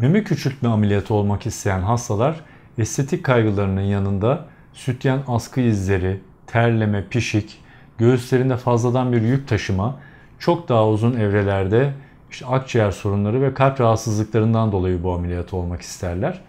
Meme küçültme ameliyatı olmak isteyen hastalar estetik kaygılarının yanında sütyen askı izleri, terleme, pişik, göğüslerinde fazladan bir yük taşıma, çok daha uzun evrelerde işte akciğer sorunları ve kalp rahatsızlıklarından dolayı bu ameliyatı olmak isterler.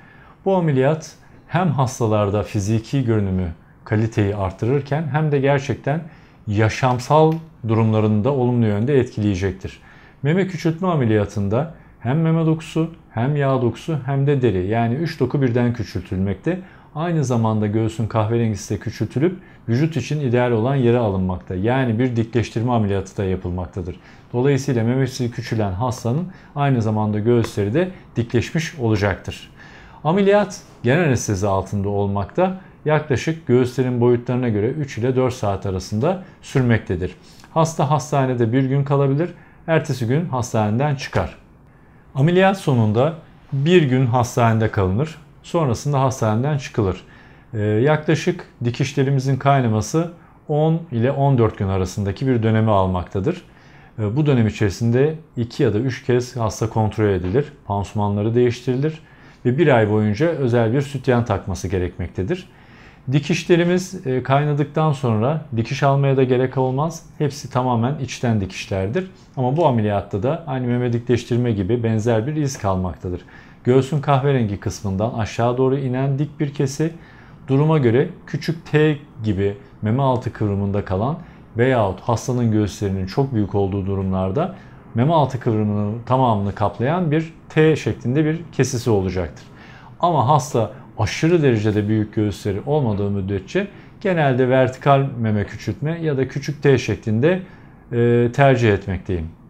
Bu ameliyat hem hastalarda fiziki görünümü, kaliteyi artırırken hem de gerçekten yaşamsal durumlarında olumlu yönde etkileyecektir. Meme küçültme ameliyatında hem meme dokusu hem yağ dokusu hem de deri yani 3 doku birden küçültülmekte. Aynı zamanda göğsün kahverengisi de küçültülüp vücut için ideal olan yere alınmakta. Yani bir dikleştirme ameliyatı da yapılmaktadır. Dolayısıyla memesi küçülen hastanın aynı zamanda göğüsleri de dikleşmiş olacaktır. Ameliyat genel anestezi altında olmakta yaklaşık göğüslerin boyutlarına göre 3 ile 4 saat arasında sürmektedir. Hasta hastanede bir gün kalabilir, ertesi gün hastaneden çıkar. Ameliyat sonunda bir gün hastanede kalınır. Sonrasında hastaneden çıkılır. Ee, yaklaşık dikişlerimizin kaynaması 10 ile 14 gün arasındaki bir dönemi almaktadır. Ee, bu dönem içerisinde 2 ya da 3 kez hasta kontrol edilir. Pansumanları değiştirilir ve bir ay boyunca özel bir sütyen takması gerekmektedir. Dikişlerimiz e, kaynadıktan sonra dikiş almaya da gerek olmaz. Hepsi tamamen içten dikişlerdir. Ama bu ameliyatta da aynı meme dikleştirme gibi benzer bir iz kalmaktadır. Göğsün kahverengi kısmından aşağı doğru inen dik bir kesi duruma göre küçük T gibi meme altı kıvrımında kalan veyahut hastanın göğüslerinin çok büyük olduğu durumlarda meme altı kıvrımının tamamını kaplayan bir T şeklinde bir kesisi olacaktır. Ama hasta aşırı derecede büyük göğüsleri olmadığı müddetçe genelde vertikal meme küçültme ya da küçük T şeklinde e, tercih etmekteyim.